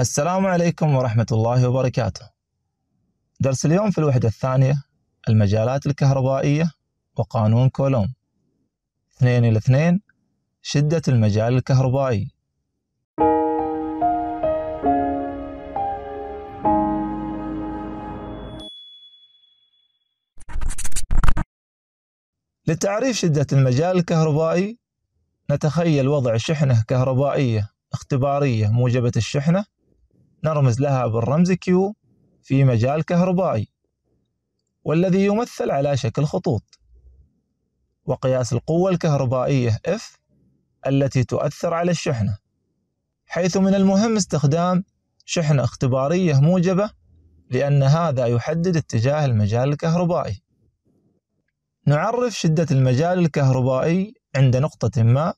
السلام عليكم ورحمة الله وبركاته. درس اليوم في الوحدة الثانية المجالات الكهربائية وقانون كولوم. اثنين إلى اثنين شدة المجال الكهربائي. لتعريف شدة المجال الكهربائي نتخيل وضع شحنة كهربائية اختبارية موجبة الشحنة نرمز لها بالرمز Q في مجال كهربائي والذي يمثل على شكل خطوط وقياس القوة الكهربائية F التي تؤثر على الشحنة حيث من المهم استخدام شحنة اختبارية موجبة لأن هذا يحدد اتجاه المجال الكهربائي نعرف شدة المجال الكهربائي عند نقطة ما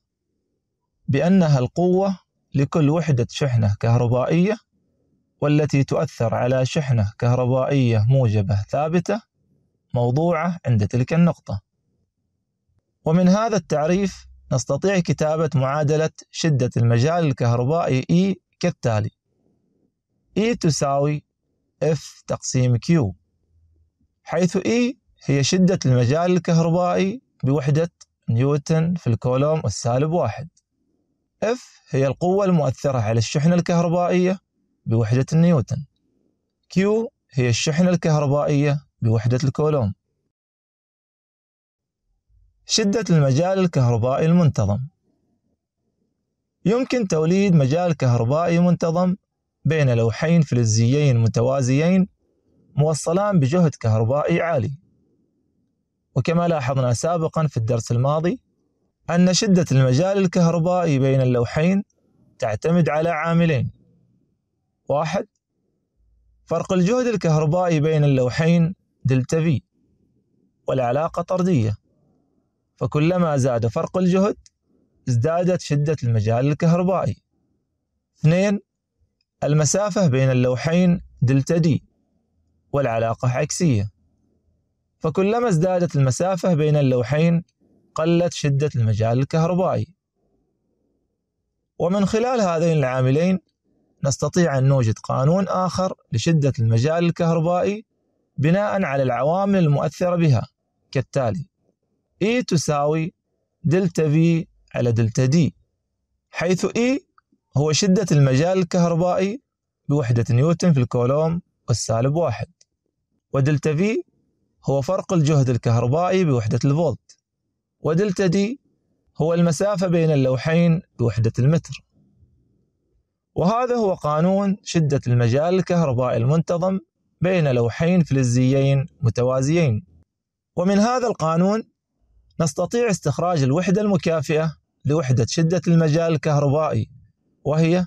بأنها القوة لكل وحدة شحنة كهربائية والتي تؤثر على شحنة كهربائية موجبة ثابتة موضوعة عند تلك النقطة ومن هذا التعريف نستطيع كتابة معادلة شدة المجال الكهربائي E كالتالي E تساوي F تقسيم Q حيث E هي شدة المجال الكهربائي بوحدة نيوتن في الكولوم السالب واحد F هي القوة المؤثرة على الشحنة الكهربائية بوحدة النيوتن Q هي الشحنة الكهربائية بوحدة الكولوم شدة المجال الكهربائي المنتظم يمكن توليد مجال كهربائي منتظم بين لوحين فلزيين متوازيين موصلان بجهد كهربائي عالي وكما لاحظنا سابقا في الدرس الماضي أن شدة المجال الكهربائي بين اللوحين تعتمد على عاملين واحد فرق الجهد الكهربائي بين اللوحين دلتا في والعلاقة طردية فكلما زاد فرق الجهد ازدادت شدة المجال الكهربائي اثنين المسافة بين اللوحين دلتا دي والعلاقة عكسية فكلما ازدادت المسافة بين اللوحين قلت شدة المجال الكهربائي ومن خلال هذين العاملين نستطيع أن نوجد قانون آخر لشدة المجال الكهربائي بناء على العوامل المؤثرة بها كالتالي E تساوي دلتا V على دلتا D حيث E هو شدة المجال الكهربائي بوحدة نيوتن في الكولوم والسالب واحد ودلتا V هو فرق الجهد الكهربائي بوحدة الفولت ودلتا D هو المسافة بين اللوحين بوحدة المتر وهذا هو قانون شدة المجال الكهربائي المنتظم بين لوحين فلزيين متوازيين ومن هذا القانون نستطيع استخراج الوحدة المكافئة لوحدة شدة المجال الكهربائي وهي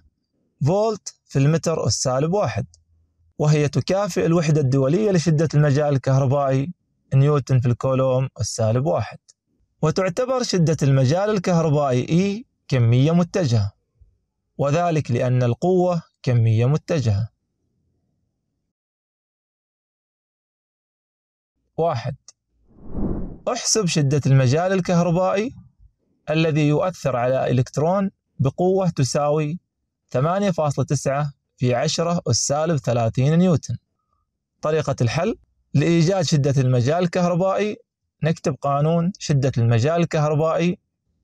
فولت في المتر السالب واحد وهي تكافئ الوحدة الدولية لشدة المجال الكهربائي نيوتن في الكولوم السالب واحد وتعتبر شدة المجال الكهربائي E كمية متجهة وذلك لأن القوة كمية متجهة واحد احسب شدة المجال الكهربائي الذي يؤثر على إلكترون بقوة تساوي 8.9 في 10 سالب 30 نيوتن طريقة الحل لإيجاد شدة المجال الكهربائي نكتب قانون شدة المجال الكهربائي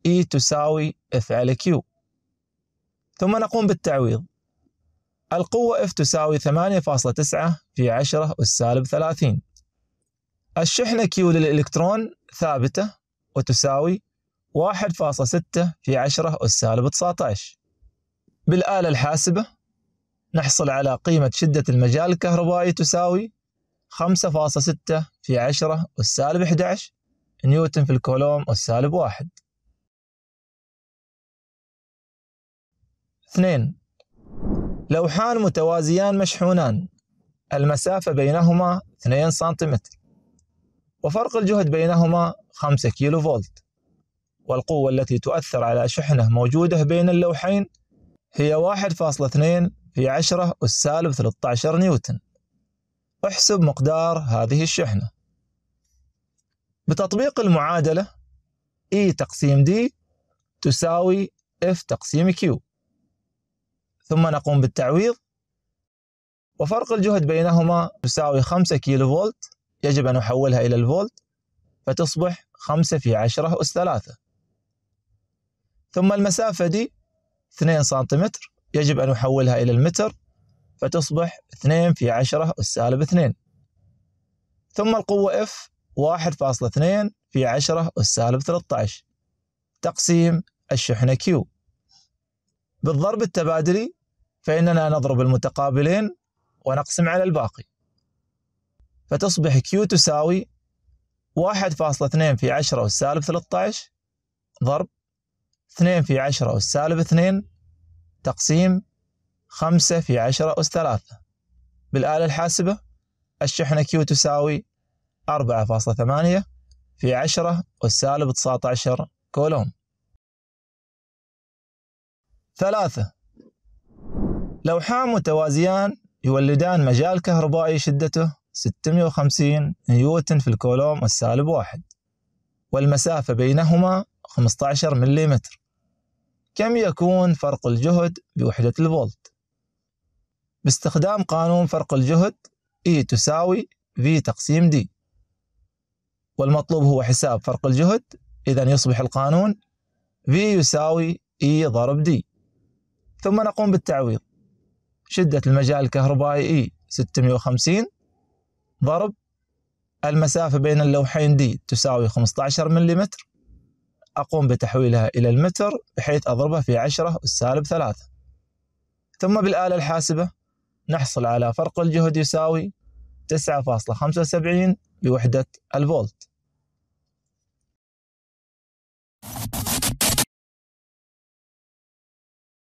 E تساوي F على Q ثم نقوم بالتعويض القوة F تساوي 8.9 في 10 أس سالب 30 الشحنة Q للإلكترون ثابتة وتساوي 1.6 في 10 أس سالب 19 بالآلة الحاسبة نحصل على قيمة شدة المجال الكهربائي تساوي 5.6 في 10 أس سالب 11 نيوتن في الكولوم أس سالب 1 اثنين لوحان متوازيان مشحونان المسافة بينهما 2 سنتيمتر وفرق الجهد بينهما 5 كيلو فولت والقوة التي تؤثر على شحنه موجودة بين اللوحين هي 1.2 في 10 والسالب 13 نيوتن احسب مقدار هذه الشحنة بتطبيق المعادلة E تقسيم D تساوي F تقسيم Q ثم نقوم بالتعويض وفرق الجهد بينهما يساوي 5 كيلو فولت يجب أن أحولها إلى الفولت فتصبح 5 في 10 أس 3 ثم المسافة دي 2 سنتيمتر يجب أن أحولها إلى المتر فتصبح 2 في 10 أس سالب 2 ثم القوة F 1.2 في 10 أس سالب 13 تقسيم الشحنة Q بالضرب التبادلي فإننا نضرب المتقابلين ونقسم على الباقي فتصبح Q تساوي 1.2 في 10 والسالب 13 ضرب 2 في 10 والسالب 2 تقسيم 5 في 10 أس 3 بالآلة الحاسبة الشحنة Q تساوي 4.8 في 10 والسالب 19 كولوم ثلاثة لوحان متوازيان يولدان مجال كهربائي شدته 650 نيوتن في الكولوم السالب واحد والمسافة بينهما 15 ملم كم يكون فرق الجهد بوحدة الفولت؟ باستخدام قانون فرق الجهد E تساوي V تقسيم D والمطلوب هو حساب فرق الجهد إذا يصبح القانون V يساوي E ضرب D ثم نقوم بالتعويض شدة المجال الكهربائي E 650 ضرب المسافة بين اللوحين دي تساوي 15 ملم أقوم بتحويلها إلى المتر بحيث أضربها في 10 والسالب 3 ثم بالآلة الحاسبة نحصل على فرق الجهد يساوي 9.75 بوحدة الفولت